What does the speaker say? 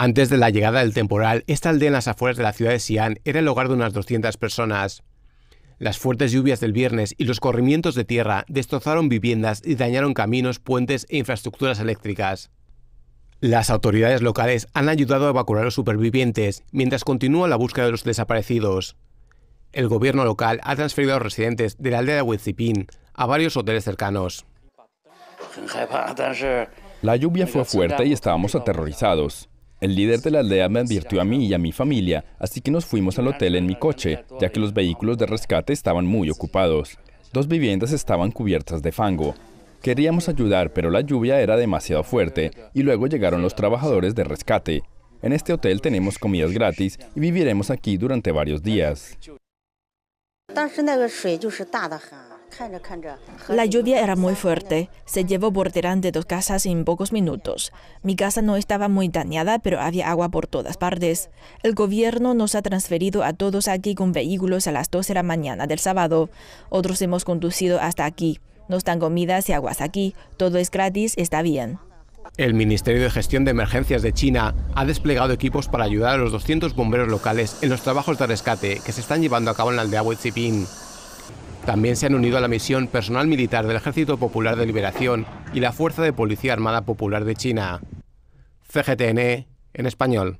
Antes de la llegada del temporal, esta aldea en las afueras de la ciudad de Xi'an era el hogar de unas 200 personas. Las fuertes lluvias del viernes y los corrimientos de tierra destrozaron viviendas y dañaron caminos, puentes e infraestructuras eléctricas. Las autoridades locales han ayudado a evacuar a los supervivientes mientras continúa la búsqueda de los desaparecidos. El gobierno local ha transferido a los residentes de la aldea de Huizipín a varios hoteles cercanos. La lluvia fue fuerte y estábamos aterrorizados. El líder de la aldea me advirtió a mí y a mi familia, así que nos fuimos al hotel en mi coche, ya que los vehículos de rescate estaban muy ocupados. Dos viviendas estaban cubiertas de fango. Queríamos ayudar, pero la lluvia era demasiado fuerte y luego llegaron los trabajadores de rescate. En este hotel tenemos comidas gratis y viviremos aquí durante varios días. La lluvia era muy fuerte. Se llevó por de dos casas en pocos minutos. Mi casa no estaba muy dañada, pero había agua por todas partes. El gobierno nos ha transferido a todos aquí con vehículos a las 12 de la mañana del sábado. Otros hemos conducido hasta aquí. Nos dan comidas y aguas aquí. Todo es gratis, está bien. El Ministerio de Gestión de Emergencias de China ha desplegado equipos para ayudar a los 200 bomberos locales en los trabajos de rescate que se están llevando a cabo en la aldea Huitzipín. También se han unido a la misión personal militar del Ejército Popular de Liberación y la Fuerza de Policía Armada Popular de China. CGTN en español.